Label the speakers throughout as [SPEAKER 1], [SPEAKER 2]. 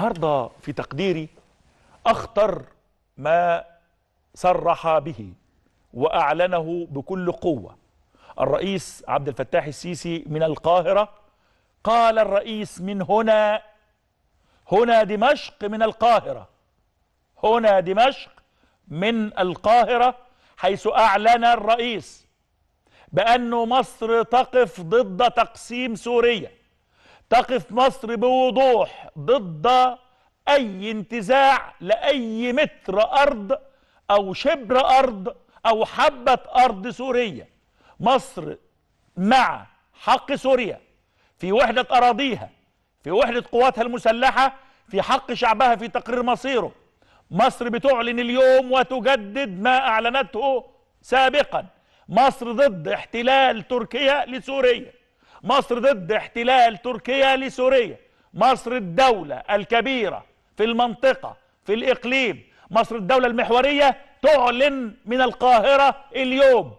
[SPEAKER 1] النهارده في تقديري اخطر ما صرح به واعلنه بكل قوه الرئيس عبد الفتاح السيسي من القاهره قال الرئيس من هنا هنا دمشق من القاهره هنا دمشق من القاهره حيث اعلن الرئيس بان مصر تقف ضد تقسيم سوريا تقف مصر بوضوح ضد أي انتزاع لأي متر أرض أو شبر أرض أو حبة أرض سورية مصر مع حق سوريا في وحدة أراضيها في وحدة قواتها المسلحة في حق شعبها في تقرير مصيره مصر بتعلن اليوم وتجدد ما أعلنته سابقا مصر ضد احتلال تركيا لسوريا مصر ضد احتلال تركيا لسوريا مصر الدولة الكبيرة في المنطقة في الإقليم مصر الدولة المحورية تعلن من القاهرة اليوم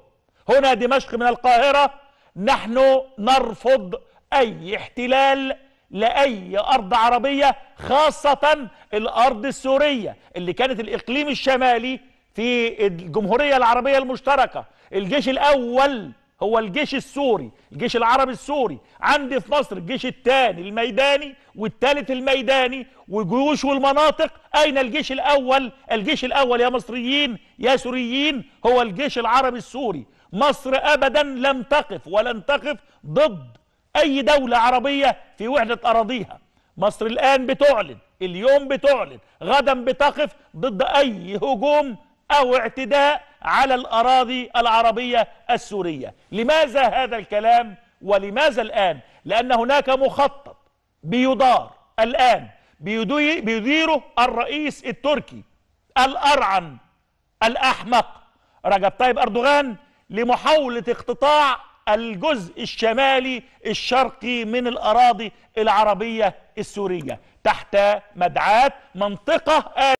[SPEAKER 1] هنا دمشق من القاهرة نحن نرفض أي احتلال لأي أرض عربية خاصة الأرض السورية اللي كانت الإقليم الشمالي في الجمهورية العربية المشتركة الجيش الأول هو الجيش السوري الجيش العربي السوري عندي في مصر الجيش الثاني الميداني والثالث الميداني وجيوش والمناطق اين الجيش الاول الجيش الاول يا مصريين يا سوريين هو الجيش العربي السوري مصر ابدا لم تقف ولن تقف ضد اي دولة عربية في وحدة اراضيها مصر الان بتعلن اليوم بتعلن غدا بتقف ضد اي هجوم أو اعتداء على الأراضي العربية السورية لماذا هذا الكلام ولماذا الآن لأن هناك مخطط بيدار الآن بيديره الرئيس التركي الأرعن الأحمق رجب طيب أردوغان لمحاولة اقتطاع الجزء الشمالي الشرقي من الأراضي العربية السورية تحت مدعاة منطقة آل